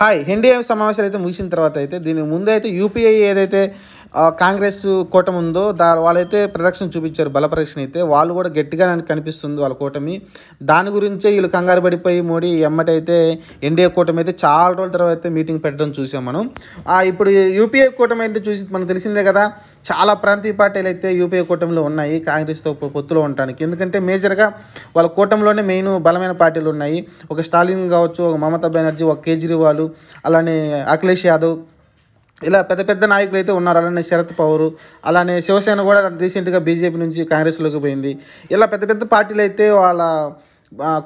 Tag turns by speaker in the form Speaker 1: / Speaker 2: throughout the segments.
Speaker 1: hi NDA సమావేశాలు అయితే ముగిసిన తర్వాత అయితే దీని ముందు అయితే యూపీఐ ఏదైతే కాంగ్రెస్ కూటమి ఉందో దా వాళ్ళైతే ప్రదక్షిణ చూపించారు బల ప్రదక్షిణ అయితే వాళ్ళు కూడా గట్టిగా నాకు కనిపిస్తుంది వాళ్ళ కూటమి దాని గురించే వీళ్ళు కంగారు పడిపోయి మోడీ ఎమ్మటైతే ఎన్డీఏ కూటమి అయితే చాలా రోజుల తర్వాత అయితే మీటింగ్ పెట్టడం చూసాం మనం ఇప్పుడు యూపీఐ కూటమి అయితే చూసి మనకు తెలిసిందే కదా చాలా ప్రాంతీయ పార్టీలు అయితే యూపీఐ కూటమిలో ఉన్నాయి కాంగ్రెస్తో పొత్తులో ఉండడానికి ఎందుకంటే మేజర్గా వాళ్ళ కూటమిలోనే మెయిన్ బలమైన పార్టీలు ఉన్నాయి ఒక స్టాలిన్ కావచ్చు ఒక మమతా బెనర్జీ ఒక కేజ్రీవాల్ అలానే అఖిలేష్ యాదవ్ ఇలా పెద్ద పెద్ద నాయకులు అయితే ఉన్నారు అలానే శరత్ పవర్ అలానే శివసేన కూడా రీసెంట్గా బీజేపీ నుంచి కాంగ్రెస్లోకి పోయింది ఇలా పెద్ద పెద్ద పార్టీలు అయితే వాళ్ళ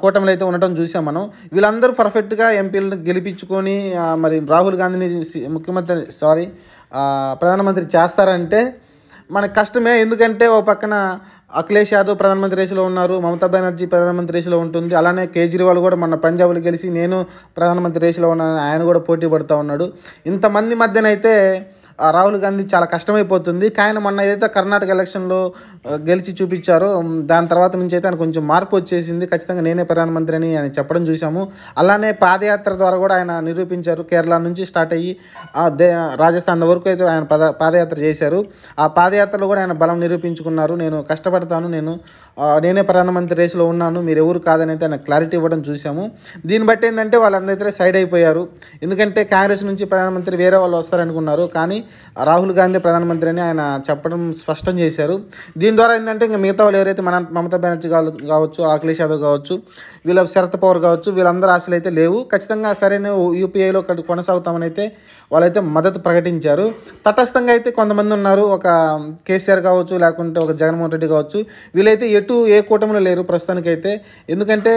Speaker 1: కూటమిలో అయితే ఉండటం చూసాం మనం వీళ్ళందరూ పర్ఫెక్ట్గా ఎంపీలను గెలిపించుకొని మరి రాహుల్ గాంధీని ముఖ్యమంత్రి సారీ ప్రధానమంత్రి చేస్తారంటే మన కష్టమే ఎందుకంటే ఓ పక్కన అఖిలేష్ యాదవ్ ప్రధానమంత్రి రేసులో ఉన్నారు మమతా బెనర్జీ ప్రధానమంత్రి రేసులో ఉంటుంది అలానే కేజ్రీవాల్ కూడా మన పంజాబ్లో గెలిచి నేను ప్రధానమంత్రి రేసులో ఉన్నాను ఆయన కూడా పోటీ పడుతూ ఉన్నాడు ఇంతమంది మధ్యనైతే రాహుల్ గాంధీ చాలా కష్టమైపోతుంది కానీ మొన్న ఏదైతే కర్ణాటక ఎలక్షన్లో గెలిచి చూపించారో దాని తర్వాత నుంచి అయితే ఆయన కొంచెం మార్పు వచ్చేసింది ఖచ్చితంగా నేనే ప్రధానమంత్రి అని ఆయన చెప్పడం చూసాము అలానే పాదయాత్ర ద్వారా కూడా ఆయన నిరూపించారు కేరళ నుంచి స్టార్ట్ అయ్యి రాజస్థాన్ వరకు అయితే ఆయన పద పాదయాత్ర చేశారు ఆ పాదయాత్రలో కూడా ఆయన బలం నిరూపించుకున్నారు నేను కష్టపడతాను నేను నేనే ప్రధానమంత్రి రేసులో ఉన్నాను మీరు ఎవరు కాదని అయితే ఆయన క్లారిటీ ఇవ్వడం చూసాము దీన్ని బట్టి ఏంటంటే వాళ్ళందరితో సైడ్ అయిపోయారు ఎందుకంటే కాంగ్రెస్ నుంచి ప్రధానమంత్రి వేరే వాళ్ళు వస్తారనుకున్నారు కానీ రాహుల్ గాంధీ ప్రధానమంత్రి అని ఆయన చెప్పడం స్పష్టం చేశారు దీని ద్వారా ఏంటంటే ఇంకా మిగతా వాళ్ళు ఎవరైతే మన మమతా బెనర్జీ కావచ్చు అఖిలేష్ యాదవ్ కావచ్చు వీళ్ళ శరత్ పవర్ కావచ్చు వీళ్ళందరూ ఆశలు అయితే లేవు ఖచ్చితంగా సరైన యూపీఐలో కొనసాగుతామని అయితే వాళ్ళైతే మద్దతు ప్రకటించారు తటస్థంగా అయితే కొంతమంది ఉన్నారు ఒక కేసీఆర్ కావచ్చు లేకుంటే ఒక జగన్మోహన్ రెడ్డి కావచ్చు వీళ్ళైతే ఎటు ఏ కూటమిలో లేరు ప్రస్తుతానికైతే ఎందుకంటే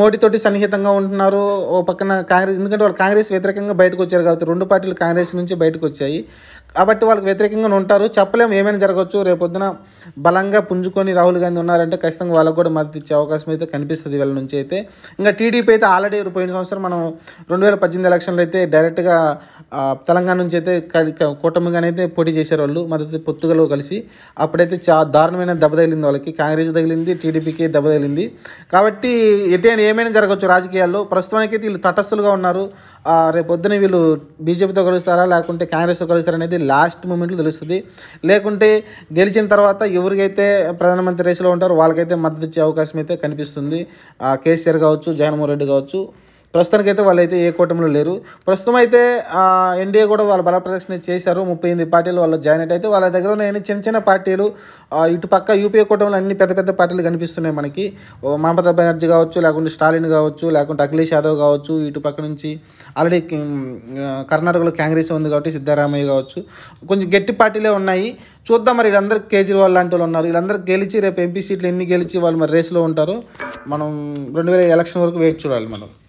Speaker 1: మోడీతోటి సన్నిహితంగా ఉంటున్నారు ఓ పక్కన కాంగ్రెస్ ఎందుకంటే వాళ్ళు కాంగ్రెస్ వ్యతిరేకంగా బయటకు వచ్చారు కాబట్టి రెండు పార్టీలు కాంగ్రెస్ నుంచి బయటకు వచ్చాయి కాబట్టి వాళ్ళకి వ్యతిరేకంగా ఉంటారు చెప్పలేము ఏమైనా జరగవచ్చు రేపొద్దున బలంగా పుంజుకొని రాహుల్ గాంధీ ఉన్నారంటే ఖచ్చితంగా వాళ్ళకు కూడా మద్దతు ఇచ్చే అవకాశం అయితే కనిపిస్తుంది వీళ్ళ నుంచి అయితే ఇంకా టీడీపీ అయితే ఆల్రెడీ పోయిన సంవత్సరం మనం రెండు వేల పద్దెనిమిది ఎలక్షన్లో అయితే డైరెక్ట్గా తెలంగాణ నుంచి అయితే అయితే పోటీ చేశారు వాళ్ళు మద్దతు పొత్తుగలు కలిసి అప్పుడైతే చా దారుణమైన దెబ్బ తగిలింది వాళ్ళకి కాంగ్రెస్ తగిలింది టీడీపీకి దెబ్బ తగిలింది కాబట్టి ఎటైనా ఏమైనా జరగవచ్చు రాజకీయాల్లో ప్రస్తుతానికి వీళ్ళు తటస్థులుగా ఉన్నారు రేపొద్దున వీళ్ళు బీజేపీతో కలుస్తారా లేకుంటే కాంగ్రెస్తో అనేది లాస్ట్ మూమెంట్లో తెలుస్తుంది లేకుంటే గెలిచిన తర్వాత ఎవరికైతే ప్రధానమంత్రి రేసులో ఉంటారో వాళ్ళకైతే మద్దతు ఇచ్చే అవకాశం అయితే కనిపిస్తుంది కేసీఆర్ కావచ్చు జగన్మోహన్ రెడ్డి కావచ్చు ప్రస్తుతానికైతే వాళ్ళైతే ఏ కూటమిలో లేరు ప్రస్తుతం అయితే ఎన్డీఏ కూడా వాళ్ళు బలప్రదక్షిణ చేశారు ముప్పై ఎనిమిది పార్టీలు వాళ్ళు జాయిన్ అయితే వాళ్ళ దగ్గర ఉన్న చిన్న చిన్న పార్టీలు ఇటు పక్క యూపీఏ కూటమిలో అన్ని పెద్ద పెద్ద పార్టీలు కనిపిస్తున్నాయి మనకి మమతా బెనర్జీ కావచ్చు లేకుంటే స్టాలిన్ కావచ్చు లేకుంటే అఖిలేష్ యాదవ్ కావచ్చు ఇటు పక్క నుంచి ఆల్రెడీ కర్ణాటకలో కాంగ్రెస్ ఉంది కాబట్టి సిద్ధరామయ్య కావచ్చు కొంచెం గట్టి పార్టీలే ఉన్నాయి చూద్దాం మరి వీళ్ళందరూ కేజ్రీవాల్ లాంటి వాళ్ళు ఉన్నారు వీళ్ళందరూ గెలిచి రేపు ఎంపీ సీట్లు ఎన్ని గెలిచి వాళ్ళు మరి రేసులో ఉంటారు మనం రెండు వేల ఎలక్షన్ వరకు వేచి చూడాలి మనం